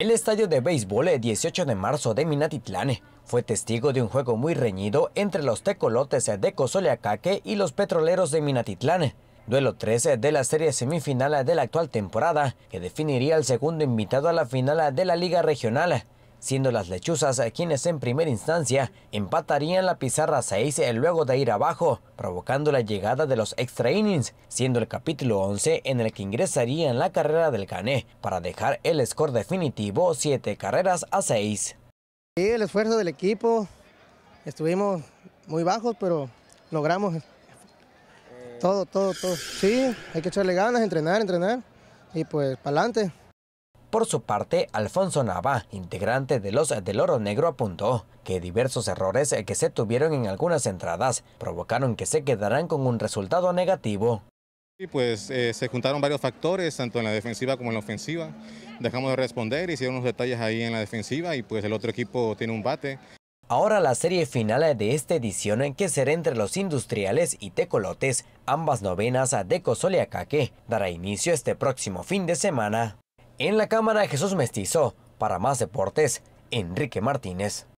El estadio de béisbol el eh, 18 de marzo de Minatitlán eh, fue testigo de un juego muy reñido entre los tecolotes eh, de Cozoleacaque y los petroleros de Minatitlán. Duelo 13 de la serie semifinal de la actual temporada, que definiría el segundo invitado a la final de la Liga Regional siendo las lechuzas quienes en primera instancia empatarían la pizarra 6 eh, luego de ir abajo, provocando la llegada de los extra innings, siendo el capítulo 11 en el que ingresarían en la carrera del Cané para dejar el score definitivo 7 carreras a 6. Sí, el esfuerzo del equipo, estuvimos muy bajos, pero logramos todo, todo, todo. Sí, hay que echarle ganas, entrenar, entrenar y pues para adelante. Por su parte, Alfonso Nava, integrante de los del Oro Negro, apuntó que diversos errores que se tuvieron en algunas entradas provocaron que se quedaran con un resultado negativo. Y pues eh, se juntaron varios factores, tanto en la defensiva como en la ofensiva. Dejamos de responder, hicieron unos detalles ahí en la defensiva y pues el otro equipo tiene un bate. Ahora la serie final de esta edición en que será entre los industriales y tecolotes, ambas novenas de que dará inicio este próximo fin de semana. En la cámara, Jesús Mestizo. Para más deportes, Enrique Martínez.